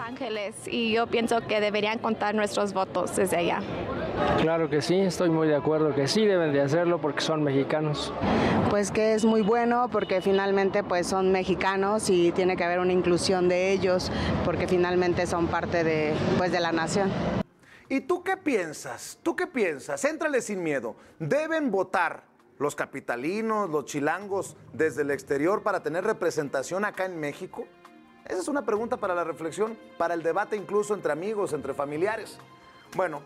Ángeles y yo pienso que deberían contar nuestros votos desde allá. Claro que sí, estoy muy de acuerdo que sí deben de hacerlo porque son mexicanos. Pues que es muy bueno porque finalmente pues son mexicanos y tiene que haber una inclusión de ellos porque finalmente son parte de pues de la nación. ¿Y tú qué piensas? ¿Tú qué piensas? Éntrale sin miedo. ¿Deben votar los capitalinos, los chilangos desde el exterior para tener representación acá en México? Esa es una pregunta para la reflexión, para el debate incluso entre amigos, entre familiares. Bueno,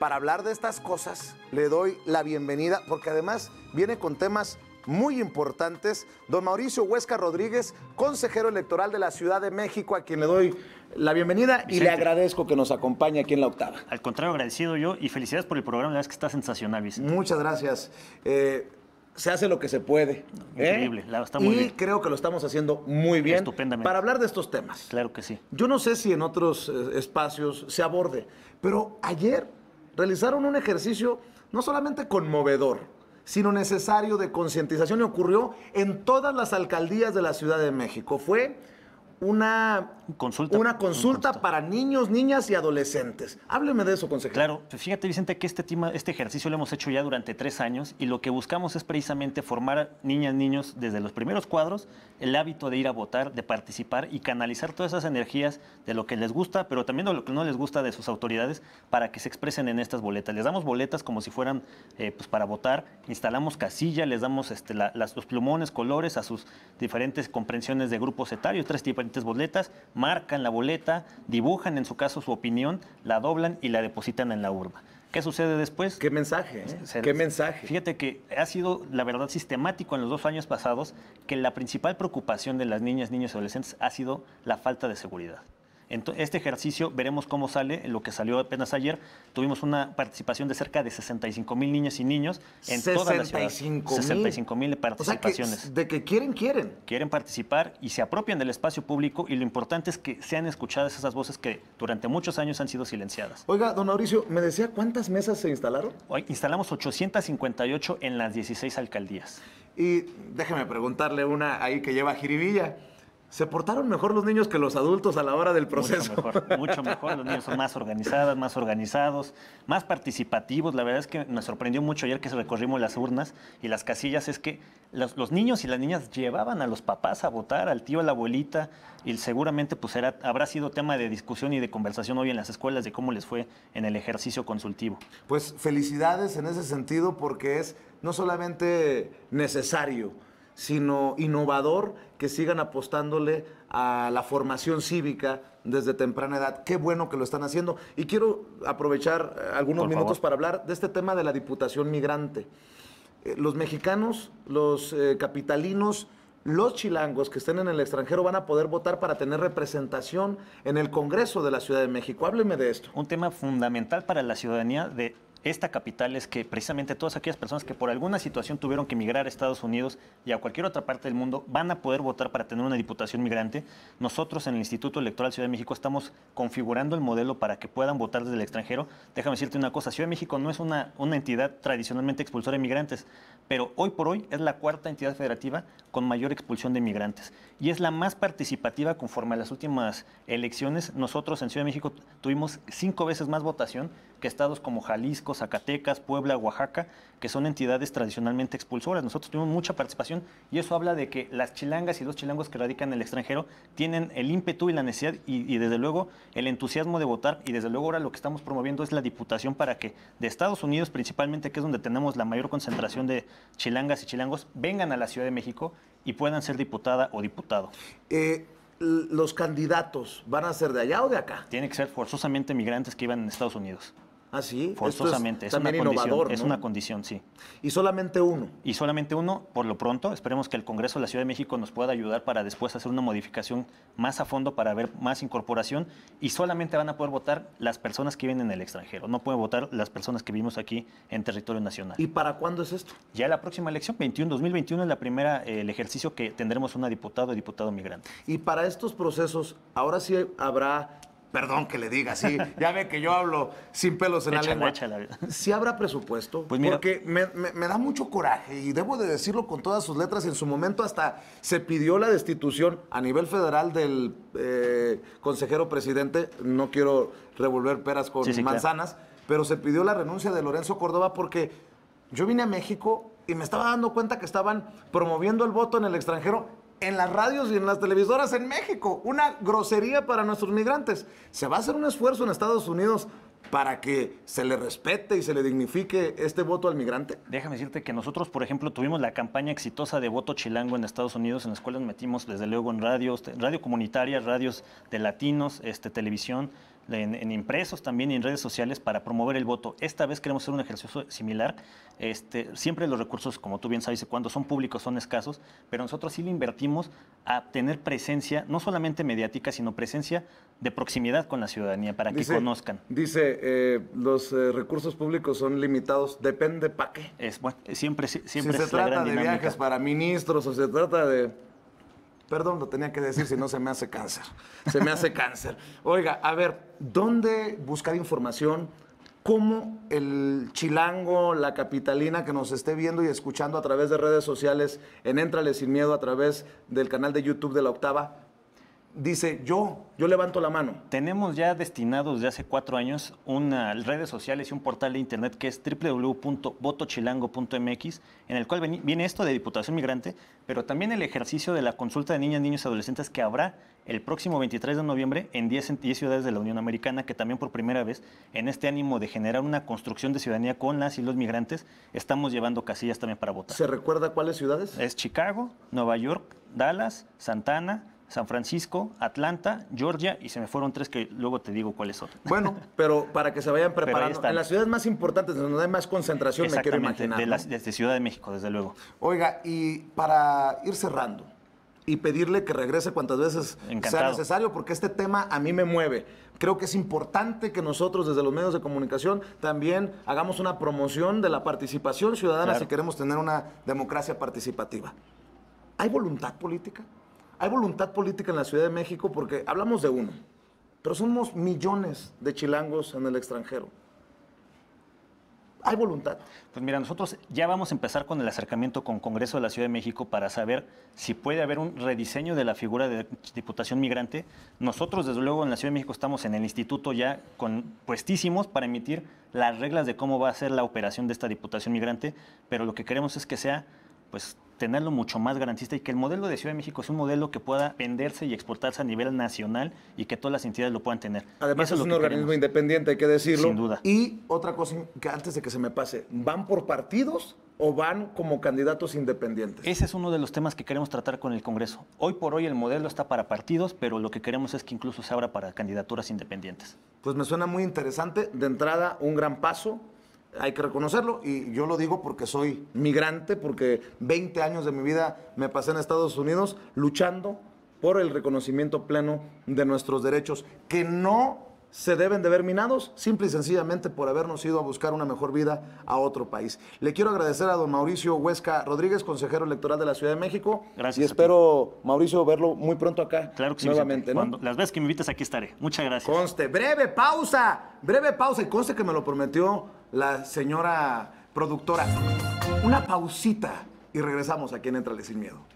para hablar de estas cosas le doy la bienvenida porque además viene con temas muy importantes. Don Mauricio Huesca Rodríguez, consejero electoral de la Ciudad de México, a quien le doy la bienvenida y le agradezco que nos acompañe aquí en la octava. Al contrario, agradecido yo y felicidades por el programa, la verdad es que está sensacional, Vicente. Muchas gracias. Eh, se hace lo que se puede. ¿eh? Increíble, muy y creo que lo estamos haciendo muy bien. Para hablar de estos temas. Claro que sí. Yo no sé si en otros eh, espacios se aborde, pero ayer realizaron un ejercicio no solamente conmovedor, sino necesario de concientización y ocurrió en todas las alcaldías de la Ciudad de México. Fue una Consulta. Una consulta, para niños, niñas y adolescentes. Hábleme de eso, consejero. Claro, pues fíjate, Vicente, que este, tema, este ejercicio lo hemos hecho ya durante tres años y lo que buscamos es precisamente formar niñas, niños desde los primeros cuadros el hábito de ir a votar, de participar y canalizar todas esas energías de lo que les gusta, pero también de lo que no les gusta de sus autoridades para que se expresen en estas boletas. Les damos boletas como si fueran eh, pues para votar, instalamos casilla, les damos este, las, los plumones, colores a sus diferentes comprensiones de grupos etarios, tres diferentes boletas marcan la boleta, dibujan en su caso su opinión, la doblan y la depositan en la urna. ¿Qué sucede después? ¿Qué mensaje? ¿eh? ¿Qué mensaje? Fíjate que ha sido, la verdad, sistemático en los dos años pasados que la principal preocupación de las niñas, niños y adolescentes ha sido la falta de seguridad este ejercicio veremos cómo sale, lo que salió apenas ayer. Tuvimos una participación de cerca de 65 mil niñas y niños en todas las 65 mil participaciones. de que quieren, quieren. Quieren participar y se apropian del espacio público y lo importante es que sean escuchadas esas voces que durante muchos años han sido silenciadas. Oiga, don Mauricio, me decía cuántas mesas se instalaron. Hoy instalamos 858 en las 16 alcaldías. Y déjeme preguntarle una ahí que lleva jiribilla se portaron mejor los niños que los adultos a la hora del proceso. Mucho mejor, Los niños son más organizados, más organizados, más participativos. La verdad es que me sorprendió mucho ayer que recorrimos las urnas y las casillas. Es que los, niños y las niñas llevaban a los papás a votar, al tío, a la abuelita, y seguramente pues habrá sido tema de discusión y de conversación hoy en las escuelas de cómo les fue en el ejercicio consultivo. Pues felicidades en ese sentido porque es no solamente necesario, sino innovador, que sigan apostándole a la formación cívica desde temprana edad. Qué bueno que lo están haciendo. Y quiero aprovechar eh, algunos minutos para hablar de este tema de la Diputación Migrante. Eh, los mexicanos, los eh, capitalinos, los chilangos que estén en el extranjero van a poder votar para tener representación en el Congreso de la Ciudad de México. Hábleme de esto. Un tema fundamental para la ciudadanía de esta capital es que precisamente todas aquellas personas que por alguna situación tuvieron que emigrar a Estados Unidos y a cualquier otra parte del mundo van a poder votar para tener una diputación migrante. Nosotros en el Instituto Electoral Ciudad de México estamos configurando el modelo para que puedan votar desde el extranjero. Déjame decirte una cosa, Ciudad de México no es una, entidad tradicionalmente expulsora de migrantes, pero hoy por hoy es la cuarta entidad federativa con mayor expulsión de migrantes y es la más participativa conforme a las últimas elecciones. Nosotros en Ciudad de México tuvimos cinco veces más votación que estados como Jalisco, Zacatecas, Puebla, Oaxaca, que son entidades tradicionalmente expulsoras. Nosotros tuvimos mucha participación y eso habla de que las chilangas y los chilangos que radican en el extranjero tienen el ímpetu y la necesidad y, desde luego el entusiasmo de votar y desde luego ahora lo que estamos promoviendo es la diputación para que de Estados Unidos principalmente, que es donde tenemos la mayor concentración de chilangas y chilangos, vengan a la Ciudad de México y puedan ser diputada o diputado. Eh, los candidatos van a ser de allá o de acá? Tienen que ser forzosamente migrantes que iban en Estados Unidos. Ah, sí. Forzosamente. es, una condición. Es una condición, sí. Y solamente uno. Y solamente uno, por lo pronto. Esperemos que el Congreso de la Ciudad de México nos pueda ayudar para después hacer una modificación más a fondo para ver más incorporación. Y solamente van a poder votar las personas que viven en el extranjero. No pueden votar las personas que vivimos aquí en territorio nacional. ¿Y para cuándo es esto? Ya la próxima elección, 21, 2021, es la primera, eh, el ejercicio que tendremos una diputada o diputado migrante. Y para estos procesos, ahora sí habrá Perdón que le diga sí, Ya ve que yo hablo sin pelos en la lengua. Si habrá presupuesto, pues porque me, da mucho coraje y debo de decirlo con todas sus letras. En su momento hasta se pidió la destitución a nivel federal del eh, consejero presidente. No quiero revolver peras con manzanas, pero se pidió la renuncia de Lorenzo Córdoba porque yo vine a México y me estaba dando cuenta que estaban promoviendo el voto en el extranjero en las radios y en las televisoras en México. Una grosería para nuestros migrantes. Se va a hacer un esfuerzo en Estados Unidos para que se le respete y se le dignifique este voto al migrante? Déjame decirte que nosotros, por ejemplo, tuvimos la campaña exitosa de voto chilango en Estados Unidos, en las cuales metimos desde luego en radios, radio comunitaria, radios de latinos, este, televisión, en, impresos también y en redes sociales para promover el voto. Esta vez queremos hacer un ejercicio similar. Este, siempre los recursos, como tú bien sabes, cuando son públicos son escasos, pero nosotros sí le invertimos a tener presencia, no solamente mediática, sino presencia de proximidad con la ciudadanía, para que conozcan. Dice, eh, los eh, recursos públicos son limitados, depende para qué. Es, bueno, siempre, siempre si se trata de viajes para ministros o se trata de Perdón, lo tenía que decir, si no se me hace cáncer. Se me hace cáncer. Oiga, a ver, ¿dónde buscar información? ¿Cómo el chilango, la capitalina que nos esté viendo y escuchando a través de redes sociales, en Éntrale Sin Miedo, a través del canal de YouTube de La Octava, dice, yo, yo levanto la mano. Tenemos ya destinados desde hace cuatro años una redes sociales y un portal de internet que es www.votochilango.mx, en el cual viene esto de Diputación Migrante, pero también el ejercicio de la consulta de niñas, niños y adolescentes que habrá el próximo 23 de noviembre en 10, 10 ciudades de la Unión Americana, que también por primera vez, en este ánimo de generar una construcción de ciudadanía con las y los migrantes, estamos llevando casillas también para votar. ¿Se recuerda cuáles ciudades? Es Chicago, Nueva York, Dallas, Santana, San Francisco, Atlanta, Georgia y se me fueron tres que luego te digo cuáles son. Bueno, pero para que se vayan preparando. En las ciudades más importantes, donde hay más concentración, me quiero imaginar. De desde Ciudad de México, desde luego. Oiga, y para ir cerrando y pedirle que regrese cuantas veces sea necesario, porque este tema a mí me mueve. Creo que es importante que nosotros desde los medios de comunicación también hagamos una promoción de la participación ciudadana si queremos tener una democracia participativa. ¿Hay voluntad política? hay voluntad política en la Ciudad de México porque hablamos de uno, pero somos millones de chilangos en el extranjero. Hay voluntad. Pues mira, nosotros ya vamos a empezar con el acercamiento con Congreso de la Ciudad de México para saber si puede haber un rediseño de la figura de Diputación Migrante. Nosotros, desde luego, en la Ciudad de México estamos en el instituto ya con puestísimos para emitir las reglas de cómo va a ser la operación de esta Diputación Migrante, pero lo que queremos es que sea pues tenerlo mucho más garantista y que el modelo de Ciudad de México es un modelo que pueda venderse y exportarse a nivel nacional y que todas las entidades lo puedan tener. Además es, un organismo independiente, hay que decirlo. Sin duda. Y otra cosa que antes de que se me pase, ¿van por partidos o van como candidatos independientes? Ese es uno de los temas que queremos tratar con el Congreso. Hoy por hoy el modelo está para partidos, pero lo que queremos es que incluso se abra para candidaturas independientes. Pues me suena muy interesante. De entrada, un gran paso hay que reconocerlo y yo lo digo porque soy migrante, porque 20 años de mi vida me pasé en Estados Unidos luchando por el reconocimiento pleno de nuestros derechos, que no se deben de ver minados simple y sencillamente por habernos ido a buscar una mejor vida a otro país. Le quiero agradecer a don Mauricio Huesca Rodríguez, consejero electoral de la Ciudad de México. Gracias. Y espero, Mauricio, verlo muy pronto acá. Claro que sí. Nuevamente, las veces que me invites, aquí estaré. Muchas gracias. Conste, breve pausa, breve pausa. Y conste que me lo prometió la señora productora. Una pausita y regresamos a quien entra sin miedo.